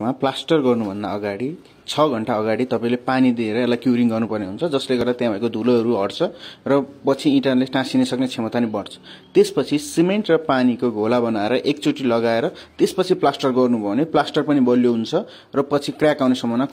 मा प्लास्टर गर्नुभन्दा अगाडि छ घन्टा अगाडि तपाईँले पानी दिएर यसलाई क्युरिङ गर्नुपर्ने हुन्छ जसले गर्दा त्यहाँ भएको धुलोहरू हट्छ र पछि इँटाले टाँसिन सक्ने क्षमता नै बढ्छ त्यसपछि सिमेन्ट र पानीको घोला बनाएर एकचोटि लगाएर त्यसपछि प्लास्टर गर्नुभयो भने प्लास्टर पनि बलियो हुन्छ र पछि क्र्याक आउने सम्भावना